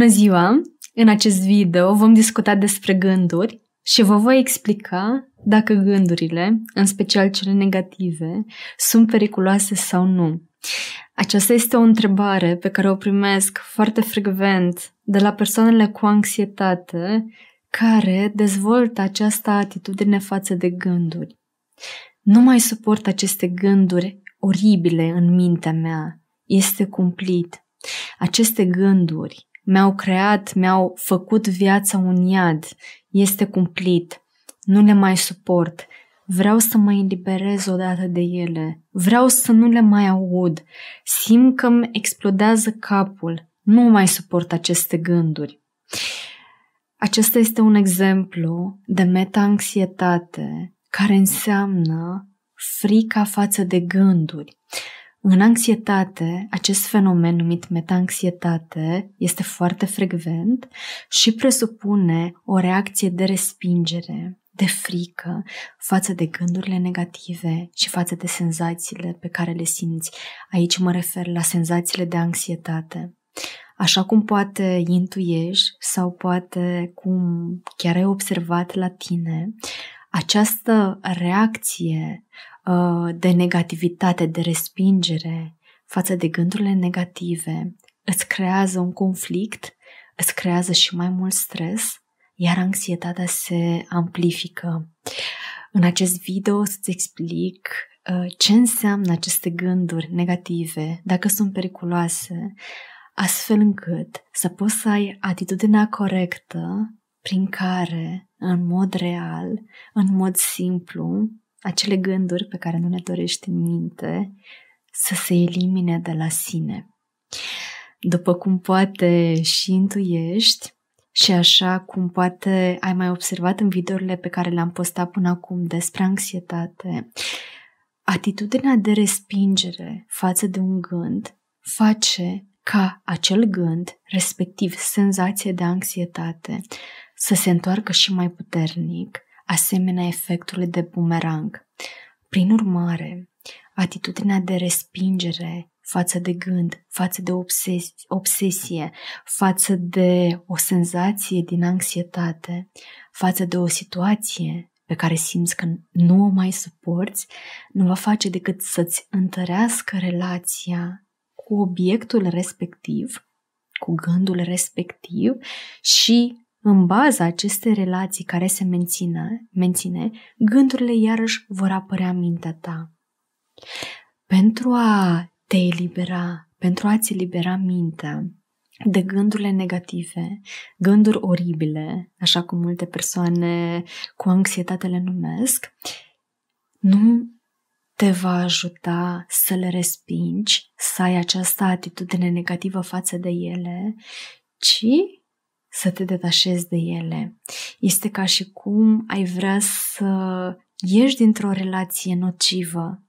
Bună ziua! În acest video vom discuta despre gânduri și vă voi explica dacă gândurile, în special cele negative, sunt periculoase sau nu. Aceasta este o întrebare pe care o primesc foarte frecvent de la persoanele cu anxietate care dezvoltă această atitudine față de gânduri. Nu mai suport aceste gânduri oribile în mintea mea. Este cumplit. Aceste gânduri mi-au creat, mi-au făcut viața un iad, este cumplit, nu le mai suport, vreau să mă eliberez odată de ele, vreau să nu le mai aud, simt că îmi explodează capul, nu mai suport aceste gânduri. Acesta este un exemplu de meta-anxietate care înseamnă frica față de gânduri. În anxietate, acest fenomen numit metanxietate este foarte frecvent și presupune o reacție de respingere, de frică față de gândurile negative și față de senzațiile pe care le simți. Aici mă refer la senzațiile de anxietate. Așa cum poate intuiești sau poate cum chiar ai observat la tine, această reacție Uh, de negativitate, de respingere față de gândurile negative, îți creează un conflict, îți creează și mai mult stres, iar anxietatea se amplifică. În acest video să-ți explic uh, ce înseamnă aceste gânduri negative, dacă sunt periculoase, astfel încât să poți să ai atitudinea corectă prin care, în mod real, în mod simplu, acele gânduri pe care nu le dorești în minte să se elimine de la sine. După cum poate și intuiești, și așa cum poate ai mai observat în videourile pe care le-am postat până acum despre anxietate, atitudinea de respingere față de un gând face ca acel gând, respectiv senzație de anxietate, să se întoarcă și mai puternic asemenea efectului de bumerang. Prin urmare, atitudinea de respingere față de gând, față de obses- obsesie, față de o senzație din anxietate, față de o situație pe care simți că nu o mai suporți, nu va face decât să-ți întărească relația cu obiectul respectiv, cu gândul respectiv și în baza acestei relații care se menține, menține, gândurile iarăși vor apărea în mintea ta. Pentru a te elibera, pentru a-ți elibera mintea de gândurile negative, gânduri oribile, așa cum multe persoane cu anxietate le numesc, nu te va ajuta să le respingi, să ai această atitudine negativă față de ele, ci să te detașezi de ele. Este ca și cum ai vrea să ieși dintr-o relație nocivă.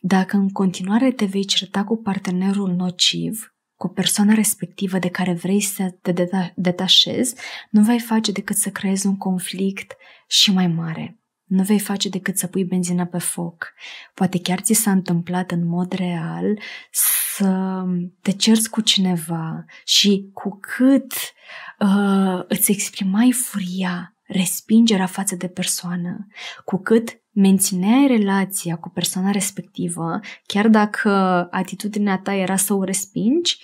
Dacă în continuare te vei certa cu partenerul nociv, cu persoana respectivă de care vrei să te detașezi, nu vei face decât să creezi un conflict și mai mare nu vei face decât să pui benzina pe foc. Poate chiar ți s-a întâmplat în mod real să te cerți cu cineva și cu cât uh, îți exprimai furia, respingerea față de persoană, cu cât mențineai relația cu persoana respectivă, chiar dacă atitudinea ta era să o respingi,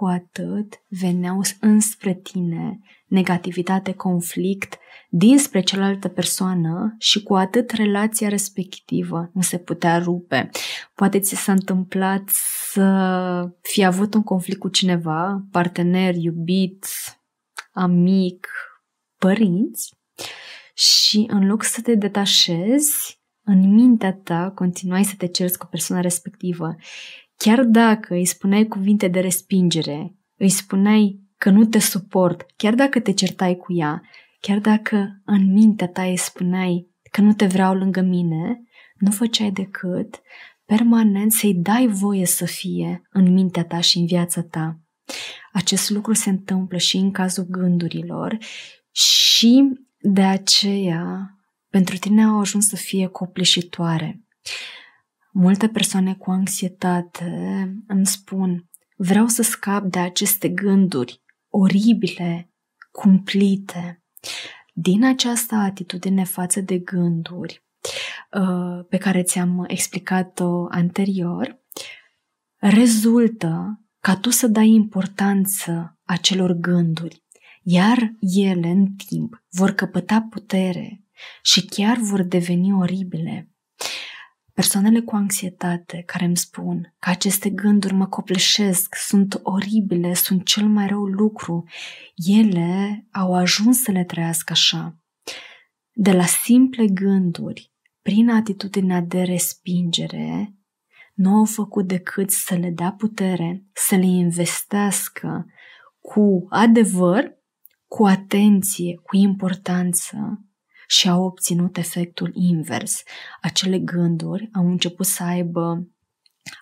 cu atât veneau înspre tine negativitate, conflict dinspre cealaltă persoană și cu atât relația respectivă nu se putea rupe. Poate ți s-a întâmplat să fi avut un conflict cu cineva, partener, iubit, amic, părinți și în loc să te detașezi, în mintea ta continuai să te cerți cu persoana respectivă. Chiar dacă îi spuneai cuvinte de respingere, îi spuneai că nu te suport, chiar dacă te certai cu ea, chiar dacă în mintea ta îi spuneai că nu te vreau lângă mine, nu făceai decât permanent să-i dai voie să fie în mintea ta și în viața ta. Acest lucru se întâmplă și în cazul gândurilor și de aceea pentru tine au ajuns să fie copleșitoare. Multe persoane cu anxietate îmi spun vreau să scap de aceste gânduri oribile, cumplite. Din această atitudine față de gânduri uh, pe care ți-am explicat-o anterior, rezultă ca tu să dai importanță acelor gânduri, iar ele în timp vor căpăta putere și chiar vor deveni oribile. Persoanele cu anxietate care îmi spun că aceste gânduri mă copleșesc, sunt oribile, sunt cel mai rău lucru, ele au ajuns să le trăiască așa. De la simple gânduri, prin atitudinea de respingere, nu au făcut decât să le dea putere, să le investească cu adevăr, cu atenție, cu importanță și au obținut efectul invers. Acele gânduri au început să aibă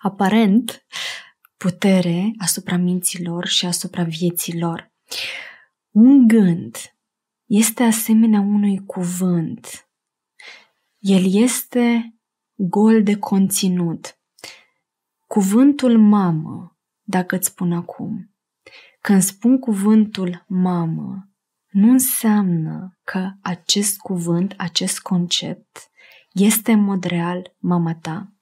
aparent putere asupra minților și asupra vieților. Un gând este asemenea unui cuvânt. El este gol de conținut. Cuvântul mamă, dacă îți spun acum. Când spun cuvântul mamă, nu înseamnă că acest cuvânt, acest concept este în mod real mama ta.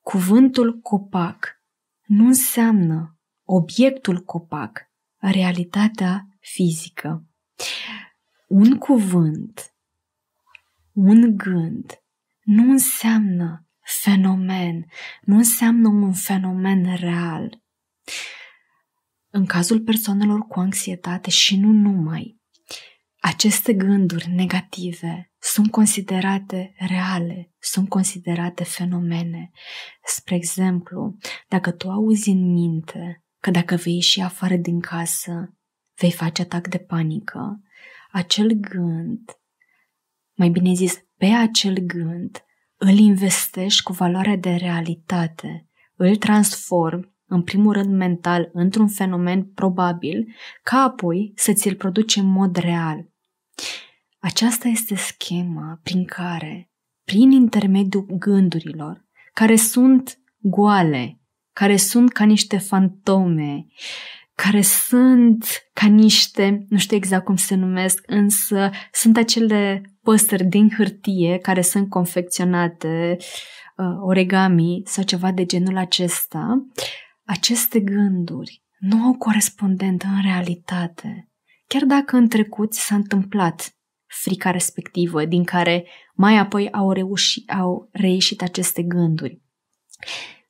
Cuvântul copac nu înseamnă obiectul copac, realitatea fizică. Un cuvânt, un gând nu înseamnă fenomen, nu înseamnă un fenomen real. În cazul persoanelor cu anxietate și nu numai, aceste gânduri negative sunt considerate reale, sunt considerate fenomene. Spre exemplu, dacă tu auzi în minte că dacă vei ieși afară din casă, vei face atac de panică, acel gând, mai bine zis, pe acel gând, îl investești cu valoarea de realitate, îl transform în primul rând mental, într-un fenomen probabil, ca apoi să ți-l produci în mod real. Aceasta este schema prin care, prin intermediul gândurilor, care sunt goale, care sunt ca niște fantome, care sunt ca niște, nu știu exact cum se numesc, însă sunt acele păsări din hârtie care sunt confecționate, uh, origami sau ceva de genul acesta, aceste gânduri nu au corespondent în realitate, chiar dacă în trecut s-a întâmplat frica respectivă din care mai apoi au, reuși, au reieșit aceste gânduri.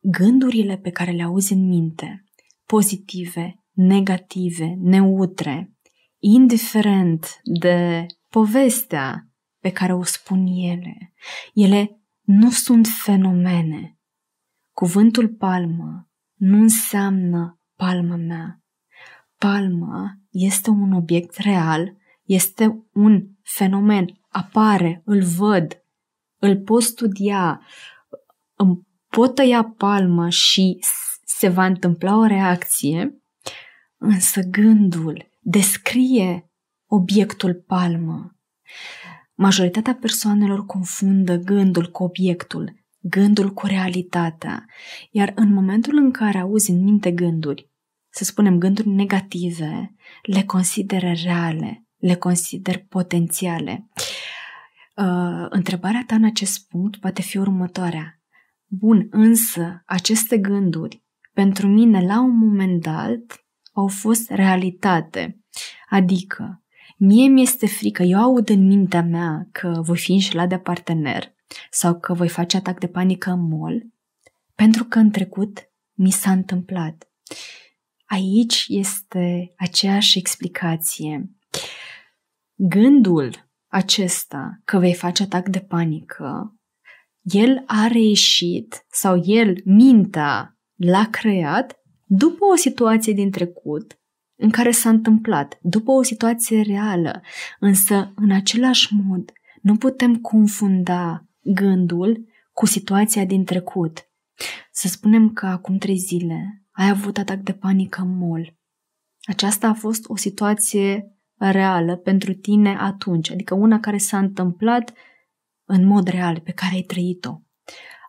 Gândurile pe care le auzi în minte, pozitive, negative, neutre, indiferent de povestea pe care o spun ele, ele nu sunt fenomene. Cuvântul palmă nu înseamnă palma mea. Palma este un obiect real, este un fenomen, apare, îl văd, îl pot studia, îmi pot tăia palma și se va întâmpla o reacție, însă gândul descrie obiectul palmă. Majoritatea persoanelor confundă gândul cu obiectul, gândul cu realitatea. Iar în momentul în care auzi în minte gânduri, să spunem gânduri negative, le consideră reale, le consider potențiale. Uh, întrebarea ta în acest punct poate fi următoarea. Bun, însă aceste gânduri pentru mine la un moment dat au fost realitate. Adică, mie mi-este frică, eu aud în mintea mea că voi fi înșelat de partener, sau că voi face atac de panică în mol, pentru că în trecut mi s-a întâmplat. Aici este aceeași explicație. Gândul acesta că vei face atac de panică, el a reieșit sau el, mintea, l-a creat după o situație din trecut în care s-a întâmplat, după o situație reală, însă în același mod nu putem confunda gândul cu situația din trecut. Să spunem că acum trei zile ai avut atac de panică în mol. Aceasta a fost o situație reală pentru tine atunci, adică una care s-a întâmplat în mod real, pe care ai trăit-o.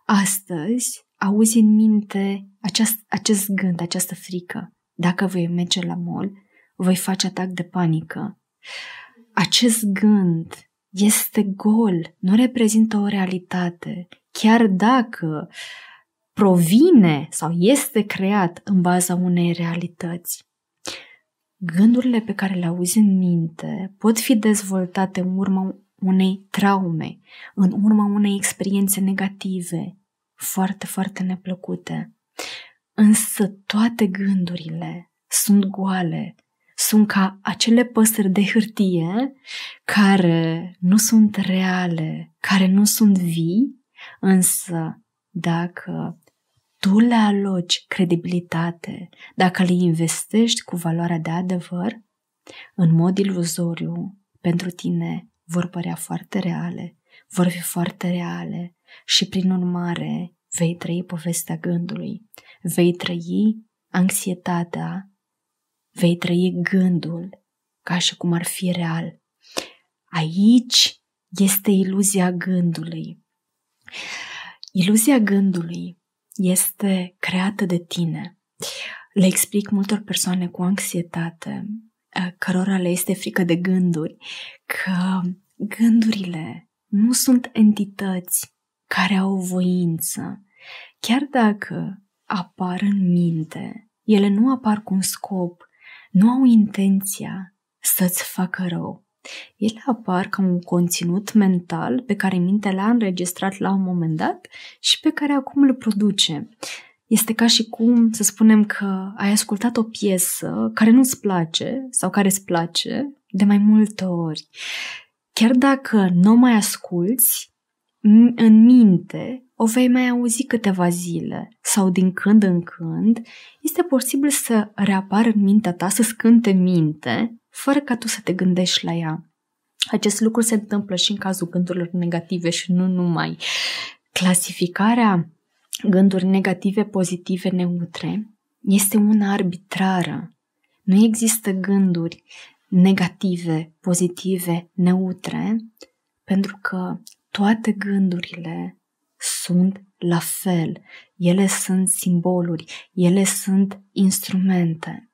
Astăzi auzi în minte aceast, acest gând, această frică. Dacă voi merge la mol, voi face atac de panică. Acest gând este gol, nu reprezintă o realitate, chiar dacă provine sau este creat în baza unei realități. Gândurile pe care le auzi în minte pot fi dezvoltate în urma unei traume, în urma unei experiențe negative, foarte, foarte neplăcute. Însă toate gândurile sunt goale, sunt ca acele păsări de hârtie care nu sunt reale, care nu sunt vii, însă dacă tu le aloci credibilitate, dacă le investești cu valoarea de adevăr, în mod iluzoriu, pentru tine vor părea foarte reale, vor fi foarte reale și prin urmare vei trăi povestea gândului, vei trăi anxietatea Vei trăi gândul ca și cum ar fi real. Aici este iluzia gândului. Iluzia gândului este creată de tine. Le explic multor persoane cu anxietate, cărora le este frică de gânduri, că gândurile nu sunt entități care au voință. Chiar dacă apar în minte, ele nu apar cu un scop, nu au intenția să-ți facă rău. Ele apar ca un conținut mental pe care mintea l-a înregistrat la un moment dat și pe care acum îl produce. Este ca și cum să spunem că ai ascultat o piesă care nu-ți place sau care îți place de mai multe ori. Chiar dacă nu mai asculți, în minte o vei mai auzi câteva zile sau din când în când, este posibil să reapară în mintea ta, să scânte minte, fără ca tu să te gândești la ea. Acest lucru se întâmplă și în cazul gândurilor negative și nu numai. Clasificarea gânduri negative, pozitive, neutre este una arbitrară. Nu există gânduri negative, pozitive, neutre, pentru că toate gândurile sunt la fel. Ele sunt simboluri, ele sunt instrumente.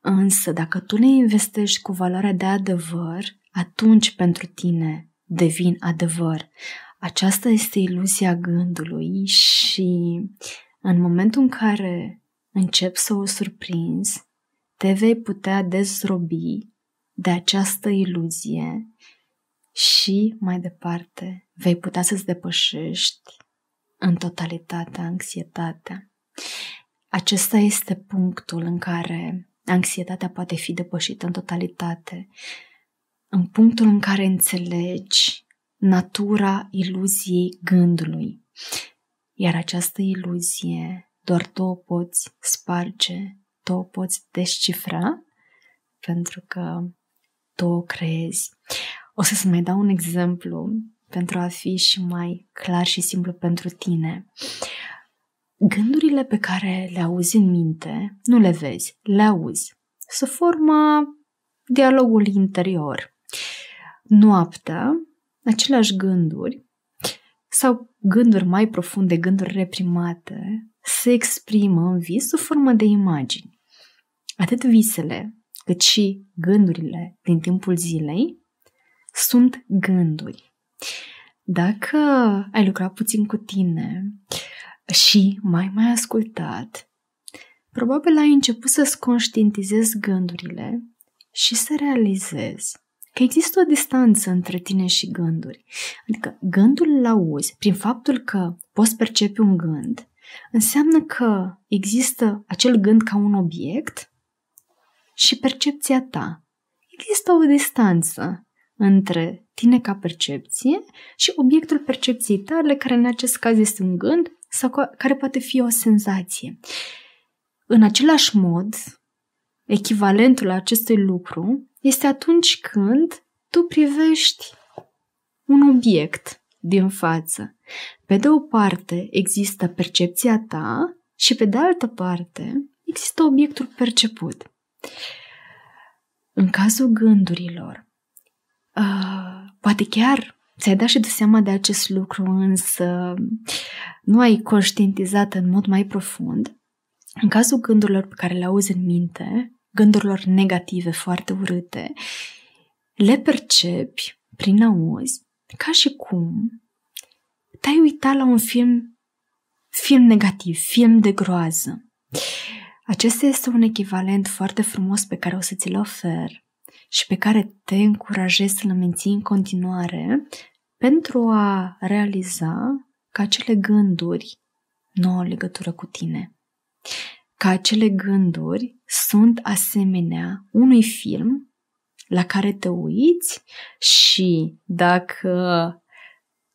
Însă, dacă tu le investești cu valoarea de adevăr, atunci pentru tine devin adevăr. Aceasta este iluzia gândului și în momentul în care începi să o surprinzi, te vei putea dezrobi de această iluzie și mai departe vei putea să-ți depășești în totalitate anxietatea. Acesta este punctul în care anxietatea poate fi depășită în totalitate. În punctul în care înțelegi natura iluziei gândului. Iar această iluzie doar tu o poți sparge, tu o poți descifra, pentru că tu o creezi. O să-ți mai dau un exemplu pentru a fi și mai clar și simplu pentru tine. Gândurile pe care le auzi în minte, nu le vezi, le auzi. Să formă dialogul interior. Noaptea, aceleași gânduri sau gânduri mai profunde, gânduri reprimate, se exprimă în vis sub formă de imagini. Atât visele, cât și gândurile din timpul zilei sunt gânduri. Dacă ai lucrat puțin cu tine și mai mai ascultat, probabil ai început să-ți conștientizezi gândurile și să realizezi că există o distanță între tine și gânduri. Adică gândul îl auzi prin faptul că poți percepi un gând, înseamnă că există acel gând ca un obiect și percepția ta. Există o distanță între tine ca percepție și obiectul percepției tale, care în acest caz este un gând sau care poate fi o senzație. În același mod, echivalentul acestui lucru este atunci când tu privești un obiect din față. Pe de o parte există percepția ta și pe de altă parte există obiectul perceput. În cazul gândurilor, Ah, poate chiar ți-ai dat și de seama de acest lucru, însă nu ai conștientizat în mod mai profund. În cazul gândurilor pe care le auzi în minte, gândurilor negative foarte urâte, le percepi prin auzi ca și cum te-ai uitat la un film, film negativ, film de groază. Acesta este un echivalent foarte frumos pe care o să ți-l ofer și pe care te încurajez să-l menții în continuare pentru a realiza că acele gânduri nu au legătură cu tine. Că acele gânduri sunt asemenea unui film la care te uiți și dacă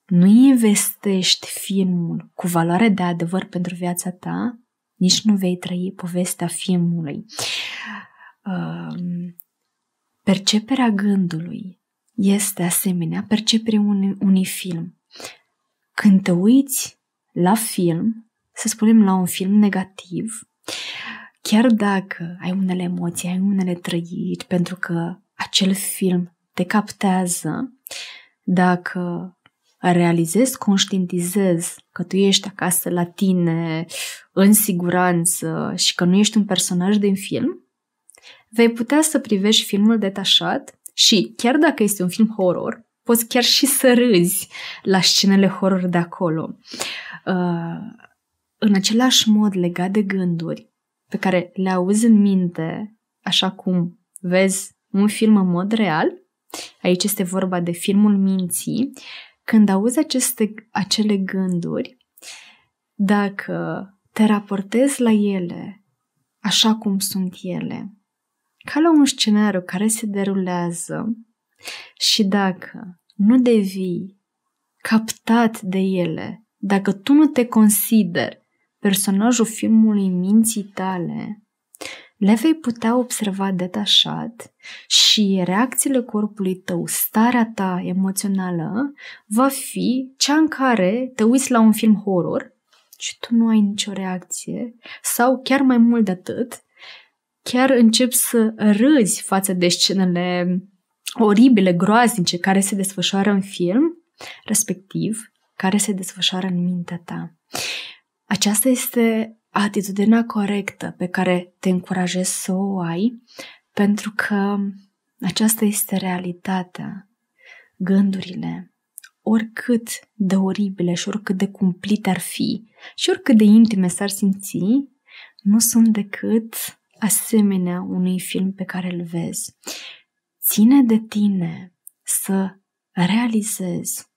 nu investești filmul cu valoare de adevăr pentru viața ta, nici nu vei trăi povestea filmului. Um, Perceperea gândului este asemenea perceperii unui, unui film. Când te uiți la film, să spunem la un film negativ, chiar dacă ai unele emoții, ai unele trăiri, pentru că acel film te captează, dacă realizezi, conștientizezi că tu ești acasă la tine, în siguranță și că nu ești un personaj din film, vei putea să privești filmul detașat și, chiar dacă este un film horror, poți chiar și să râzi la scenele horror de acolo. Uh, în același mod legat de gânduri pe care le auzi în minte, așa cum vezi un film în mod real, aici este vorba de filmul minții, când auzi aceste, acele gânduri, dacă te raportezi la ele așa cum sunt ele, ca la un scenariu care se derulează și dacă nu devii captat de ele, dacă tu nu te consideri personajul filmului minții tale, le vei putea observa detașat și reacțiile corpului tău, starea ta emoțională, va fi cea în care te uiți la un film horror și tu nu ai nicio reacție sau chiar mai mult de atât, chiar încep să râzi față de scenele oribile, groaznice care se desfășoară în film, respectiv care se desfășoară în mintea ta. Aceasta este atitudinea corectă pe care te încurajez să o ai, pentru că aceasta este realitatea. Gândurile, oricât de oribile și oricât de cumplite ar fi și oricât de intime s-ar simți, nu sunt decât asemenea unui film pe care îl vezi. Ține de tine să realizezi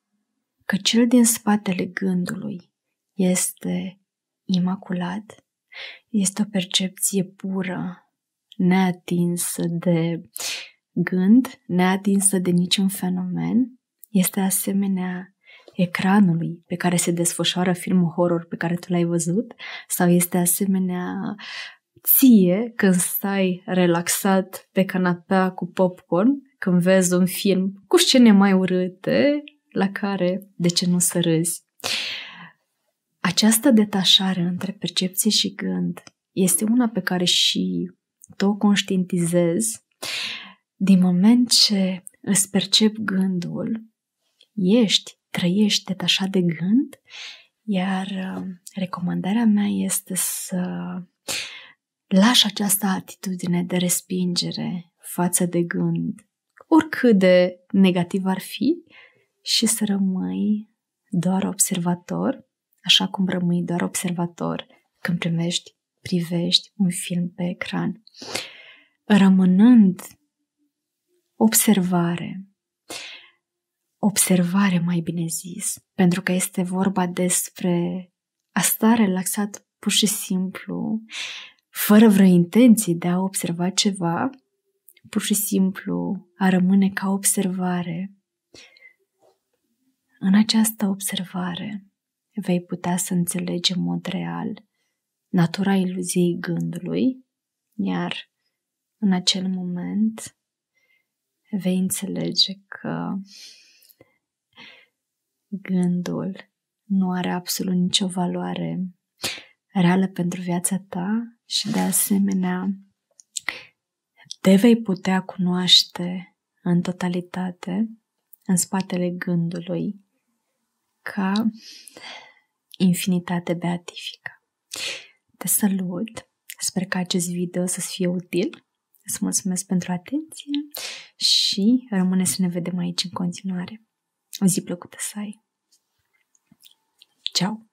că cel din spatele gândului este imaculat, este o percepție pură, neatinsă de gând, neatinsă de niciun fenomen, este asemenea ecranului pe care se desfășoară filmul horror pe care tu l-ai văzut sau este asemenea ție când stai relaxat pe canapea cu popcorn, când vezi un film cu scene mai urâte, la care de ce nu să râzi? Această detașare între percepție și gând este una pe care și tu o conștientizezi din moment ce îți percep gândul, ești, trăiești detașat de gând, iar uh, recomandarea mea este să lași această atitudine de respingere față de gând, oricât de negativ ar fi, și să rămâi doar observator, așa cum rămâi doar observator când primești, privești un film pe ecran. Rămânând observare, observare mai bine zis, pentru că este vorba despre a sta relaxat pur și simplu fără vreo intenție de a observa ceva, pur și simplu a rămâne ca observare. În această observare vei putea să înțelegi în mod real natura iluziei gândului, iar în acel moment vei înțelege că gândul nu are absolut nicio valoare reală pentru viața ta, și de asemenea te vei putea cunoaște în totalitate, în spatele gândului, ca infinitate beatifică. Te salut! Sper că acest video să-ți fie util. Îți mulțumesc pentru atenție și rămâne să ne vedem aici în continuare. O zi plăcută să ai! Ciao!